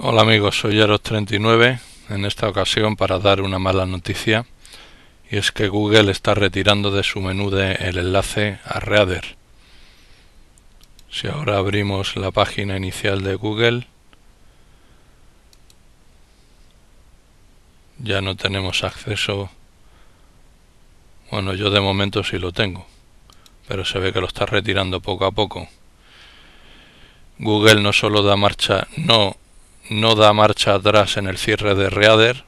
Hola amigos, soy y 39 en esta ocasión para dar una mala noticia y es que Google está retirando de su menú de el enlace a Reader. Si ahora abrimos la página inicial de Google ya no tenemos acceso bueno yo de momento sí lo tengo pero se ve que lo está retirando poco a poco Google no solo da marcha no no da marcha atrás en el cierre de Reader,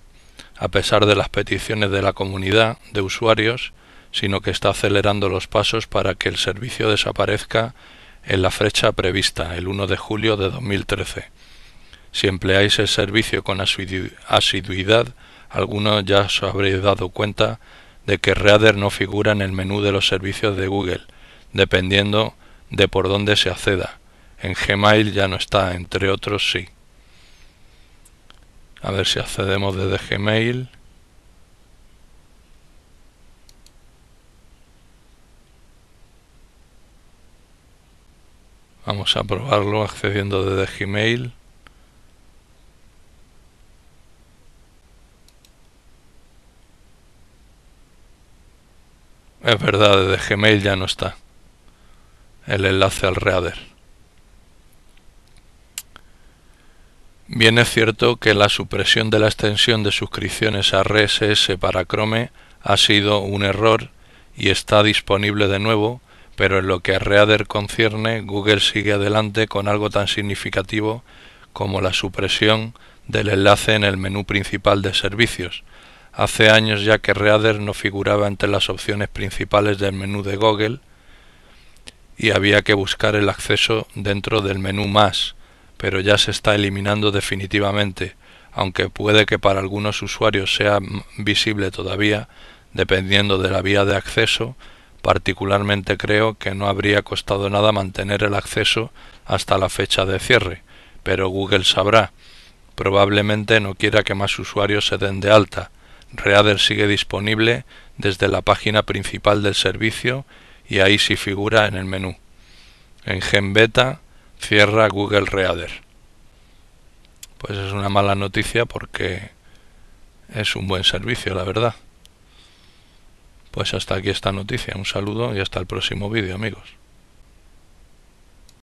a pesar de las peticiones de la comunidad de usuarios, sino que está acelerando los pasos para que el servicio desaparezca en la fecha prevista, el 1 de julio de 2013. Si empleáis el servicio con asiduidad, algunos ya os habréis dado cuenta de que Reader no figura en el menú de los servicios de Google, dependiendo de por dónde se acceda. En Gmail ya no está, entre otros sí. A ver si accedemos desde Gmail. Vamos a probarlo accediendo desde Gmail. Es verdad, desde Gmail ya no está el enlace al Reader. Bien es cierto que la supresión de la extensión de suscripciones a RSS para Chrome ha sido un error y está disponible de nuevo, pero en lo que a Reader concierne, Google sigue adelante con algo tan significativo como la supresión del enlace en el menú principal de servicios. Hace años ya que Reader no figuraba entre las opciones principales del menú de Google y había que buscar el acceso dentro del menú más pero ya se está eliminando definitivamente, aunque puede que para algunos usuarios sea visible todavía, dependiendo de la vía de acceso, particularmente creo que no habría costado nada mantener el acceso hasta la fecha de cierre, pero Google sabrá. Probablemente no quiera que más usuarios se den de alta. Reader sigue disponible desde la página principal del servicio y ahí sí figura en el menú. En Gen Beta, cierra Google Reader. Pues es una mala noticia porque es un buen servicio, la verdad. Pues hasta aquí esta noticia. Un saludo y hasta el próximo vídeo, amigos.